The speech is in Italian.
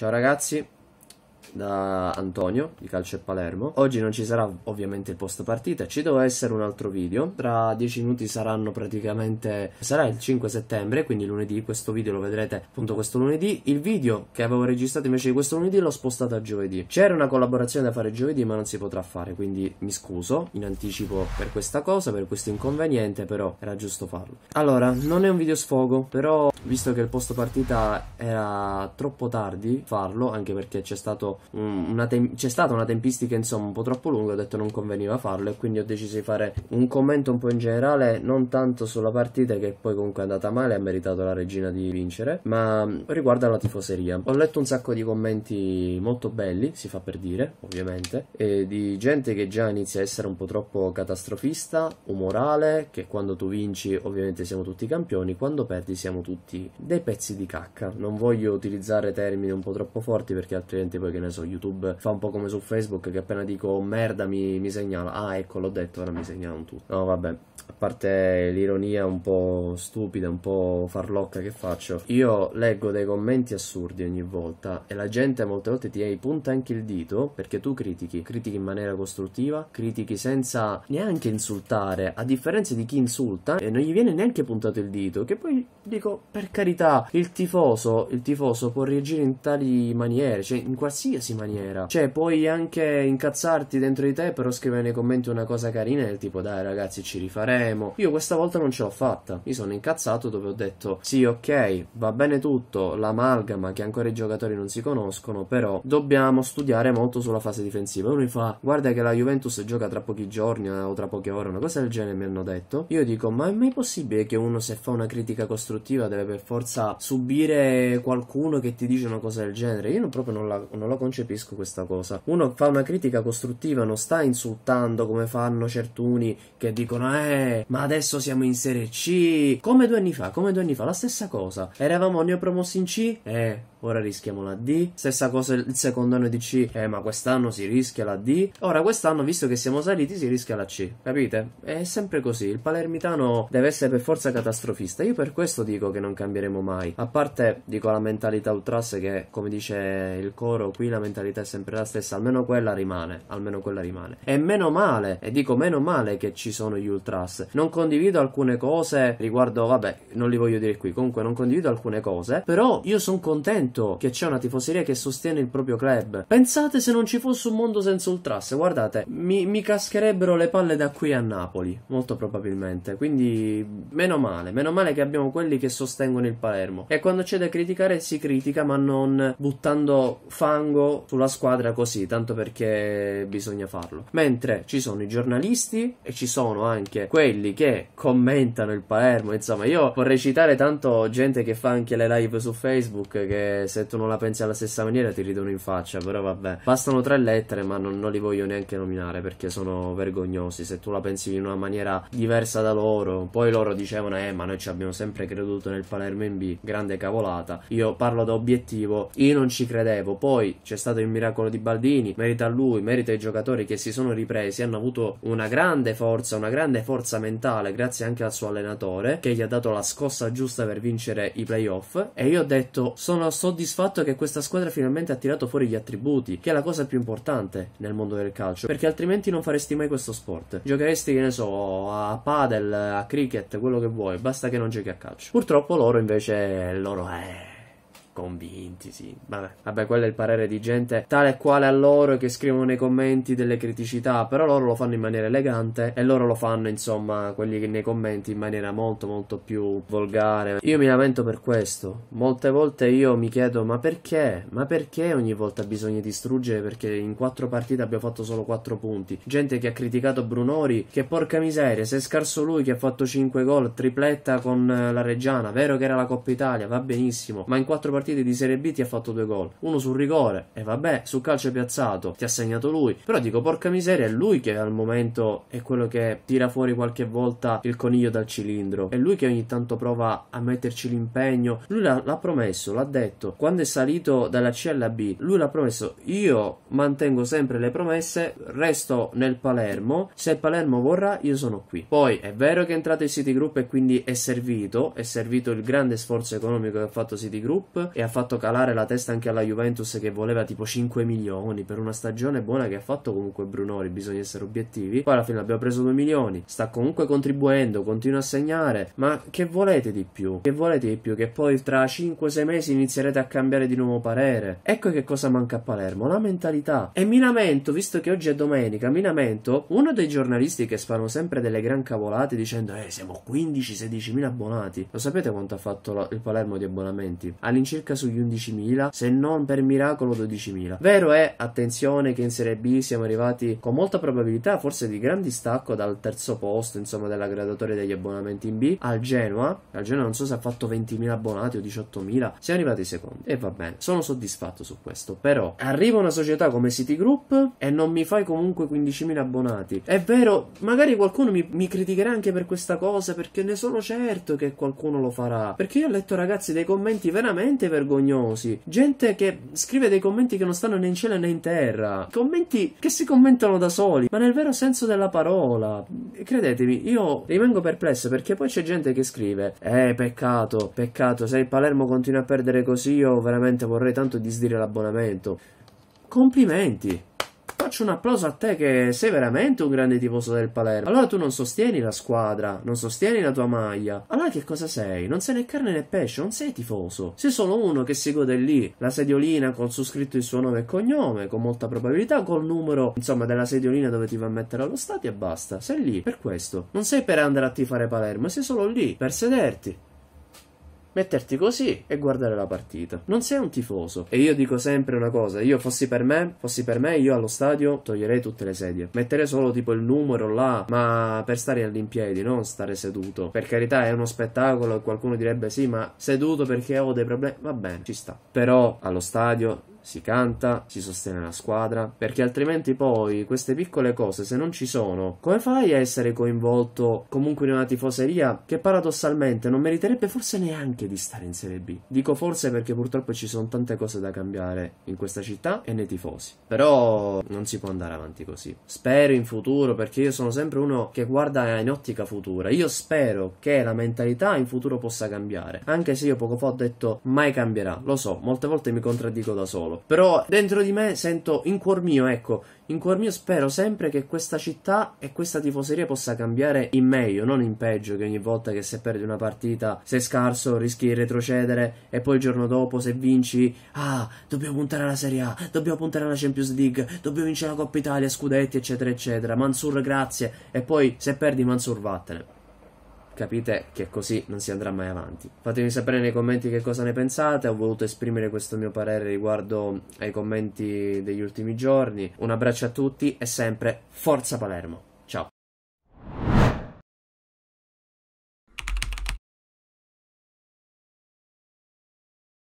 Ciao ragazzi da Antonio di Calcio e Palermo. Oggi non ci sarà ovviamente il post partita, ci doveva essere un altro video. Tra 10 minuti saranno praticamente sarà il 5 settembre, quindi lunedì questo video lo vedrete appunto questo lunedì. Il video che avevo registrato invece di questo lunedì l'ho spostato a giovedì. C'era una collaborazione da fare giovedì, ma non si potrà fare, quindi mi scuso in anticipo per questa cosa, per questo inconveniente, però era giusto farlo. Allora, non è un video sfogo, però visto che il post partita era troppo tardi farlo, anche perché c'è stato tem- c'è stata una tempistica insomma un po' troppo lunga, ho detto non conveniva farlo e quindi ho deciso di fare un commento un po' in generale, non tanto sulla partita che poi comunque è andata male ha meritato la regina di vincere, ma riguarda la tifoseria. Ho letto un sacco di commenti molto belli, si fa per dire, ovviamente, e di gente che già inizia a essere un po' troppo catastrofista, umorale, che quando tu vinci ovviamente siamo tutti campioni, quando perdi siamo tutti dei pezzi di cacca. Non voglio utilizzare termini un po' troppo forti perché altrimenti poi che ne ne so, YouTube fa un po' come su Facebook che appena dico merda mi, mi segnala. Ah, ecco, l'ho detto, ora mi segnalano tutto. No, vabbè, a parte l'ironia un po' stupida, un po' farlocca che faccio, io leggo dei commenti assurdi ogni volta e la gente molte volte ti punta anche il dito perché tu critichi, critichi in maniera costruttiva, critichi senza neanche insultare, a differenza di chi insulta e non gli viene neanche puntato il dito, che poi dico per carità, il tifoso, il tifoso può reagire in tali maniere, cioè in qualsiasi qualsiasi maniera. Cioè, puoi anche incazzarti dentro di te, però scrivere nei commenti una cosa carina del tipo, dai ragazzi, ci rifaremo. Io questa volta non ce l'ho fatta. Mi sono incazzato dove ho detto, sì, ok, va bene tutto, l'amalgama che ancora i giocatori non si conoscono, però dobbiamo studiare molto sulla fase difensiva. E uno mi fa, guarda che la Juventus gioca tra pochi giorni eh, o tra poche ore, una cosa del genere mi hanno detto. Io dico, ma è mai possibile che uno se fa una critica costruttiva deve per forza subire qualcuno che ti dice una cosa del genere? Io proprio non la, non la concepisco concepisco questa cosa. Uno fa una critica costruttiva, non sta insultando come fanno certuni che dicono eh, ma adesso siamo in Serie C. Come due anni fa, come due anni fa, la stessa cosa. Eravamo neopromossi in C? Eh, ora rischiamo la D. Stessa cosa il secondo anno di C, eh, ma quest'anno si rischia la D. Ora quest'anno, visto che siamo saliti, si rischia la C. Capite? È sempre così. Il palermitano deve essere per forza catastrofista. Io per questo dico che non cambieremo mai. A parte, dico la mentalità ultras che, come dice il coro, qui la mentalità è sempre la stessa. Almeno quella rimane. Almeno quella rimane. E meno male, e dico meno male che ci sono gli ultras. Non condivido alcune cose riguardo, vabbè, non li voglio dire qui. Comunque non condivido alcune cose. Però io sono contento momento che c'è una tifoseria che sostiene il proprio club. Pensate se non ci fosse un mondo senza ultras, guardate, mi, mi cascherebbero le palle da qui a Napoli, molto probabilmente. Quindi, meno male, meno male che abbiamo quelli che sostengono il Palermo. E quando c'è da criticare si critica, ma non buttando fango sulla squadra così, tanto perché bisogna farlo. Mentre ci sono i giornalisti e ci sono anche quelli che commentano il Palermo, insomma, io vorrei citare tanto gente che fa anche le live su Facebook che se tu non la pensi alla stessa maniera ti ridono in faccia, però vabbè. Bastano tre lettere, ma non, non li voglio neanche nominare perché sono vergognosi. Se tu la pensi in una maniera diversa da loro, poi loro dicevano, eh, ma noi ci abbiamo sempre creduto nel Palermo in B, grande cavolata. Io parlo da obiettivo, io non ci credevo. Poi c'è stato il miracolo di Baldini, merita a lui, merita ai giocatori che si sono ripresi, hanno avuto una grande forza, una grande forza mentale, grazie anche al suo allenatore che gli ha dato la scossa giusta per vincere i playoff. E io ho detto, sono assolutamente soddisfatto che questa squadra finalmente ha tirato fuori gli attributi, che è la cosa più importante nel mondo del calcio, perché altrimenti non faresti mai questo sport. Giocheresti, che ne so, a padel, a cricket, quello che vuoi, basta che non giochi a calcio. Purtroppo loro invece, loro eh Convinti, sì. Vabbè. Vabbè, quello è il parere di gente tale e quale a loro che scrivono nei commenti delle criticità, però loro lo fanno in maniera elegante e loro lo fanno, insomma, quelli che nei commenti in maniera molto, molto più volgare. Io mi lamento per questo. Molte volte io mi chiedo, ma perché? Ma perché ogni volta bisogna distruggere? Perché in quattro partite abbiamo fatto solo quattro punti. Gente che ha criticato Brunori, che porca miseria, se è scarso lui che ha fatto cinque gol, tripletta con eh, la Reggiana, vero che era la Coppa Italia, va benissimo, ma in quattro partite partite di Serie B ti ha fatto due gol. Uno sul rigore, e vabbè, sul calcio piazzato ti ha segnato lui. Però dico, porca miseria, è lui che al momento è quello che tira fuori qualche volta il coniglio dal cilindro. È lui che ogni tanto prova a metterci l'impegno. Lui l'ha, l'ha promesso, l'ha detto. Quando è salito dalla C alla B, lui l'ha promesso. Io mantengo sempre le promesse, resto nel Palermo. Se il Palermo vorrà, io sono qui. Poi è vero che è entrato il City Group e quindi è servito. È servito il grande sforzo economico che ha fatto City Group e ha fatto calare la testa anche alla Juventus che voleva tipo 5 milioni per una stagione buona che ha fatto comunque Brunori, bisogna essere obiettivi. Poi alla fine abbiamo preso 2 milioni, sta comunque contribuendo, continua a segnare, ma che volete di più? Che volete di più? Che poi tra 5-6 mesi inizierete a cambiare di nuovo parere? Ecco che cosa manca a Palermo, la mentalità. E mi lamento, visto che oggi è domenica, mi lamento, uno dei giornalisti che sparano sempre delle gran cavolate dicendo eh siamo 15-16 mila abbonati. Lo sapete quanto ha fatto la, il Palermo di abbonamenti? All'incirca circa sugli 11.000, se non per miracolo 12.000. Vero è, attenzione, che in Serie B siamo arrivati con molta probabilità, forse di gran distacco, dal terzo posto, insomma, della graduatoria degli abbonamenti in B al Genoa. Al Genoa non so se ha fatto 20.000 abbonati o 18.000, siamo arrivati secondi e va bene, sono soddisfatto su questo. Però arriva una società come Citigroup e non mi fai comunque 15.000 abbonati. È vero, magari qualcuno mi, mi criticherà anche per questa cosa perché ne sono certo che qualcuno lo farà. Perché io ho letto ragazzi dei commenti veramente vergognosi, gente che scrive dei commenti che non stanno né in cielo né in terra, commenti che si commentano da soli, ma nel vero senso della parola. E credetemi, io rimango perplesso perché poi c'è gente che scrive: Eh, peccato, peccato, se il Palermo continua a perdere così, io veramente vorrei tanto disdire l'abbonamento. Complimenti. Faccio un applauso a te che sei veramente un grande tifoso del Palermo. Allora tu non sostieni la squadra, non sostieni la tua maglia. Allora che cosa sei? Non sei né carne né pesce, non sei tifoso. Sei solo uno che si gode lì la sediolina con su scritto il suo nome e cognome, con molta probabilità col numero, insomma, della sediolina dove ti va a mettere allo stadio e basta. Sei lì per questo. Non sei per andare a tifare Palermo, sei solo lì per sederti metterti così e guardare la partita. Non sei un tifoso. E io dico sempre una cosa: io fossi per me, fossi per me, io allo stadio toglierei tutte le sedie. Metterei solo tipo il numero là, ma per stare all'impiedi, non stare seduto. Per carità, è uno spettacolo e qualcuno direbbe: sì, ma seduto perché ho dei problemi. Va bene, ci sta. Però allo stadio si canta, si sostiene la squadra, perché altrimenti poi queste piccole cose se non ci sono, come fai a essere coinvolto comunque in una tifoseria che paradossalmente non meriterebbe forse neanche di stare in Serie B? Dico forse perché purtroppo ci sono tante cose da cambiare in questa città e nei tifosi. Però non si può andare avanti così. Spero in futuro, perché io sono sempre uno che guarda in ottica futura. Io spero che la mentalità in futuro possa cambiare. Anche se io poco fa ho detto mai cambierà. Lo so, molte volte mi contraddico da solo però dentro di me sento in cuor mio, ecco, in cuor mio spero sempre che questa città e questa tifoseria possa cambiare in meglio, non in peggio, che ogni volta che se perdi una partita sei scarso, rischi di retrocedere e poi il giorno dopo se vinci, ah, dobbiamo puntare alla Serie A, dobbiamo puntare alla Champions League, dobbiamo vincere la Coppa Italia, scudetti, eccetera, eccetera. Mansur, grazie. E poi se perdi Mansur vattene capite che così non si andrà mai avanti. Fatemi sapere nei commenti che cosa ne pensate, ho voluto esprimere questo mio parere riguardo ai commenti degli ultimi giorni. Un abbraccio a tutti e sempre Forza Palermo!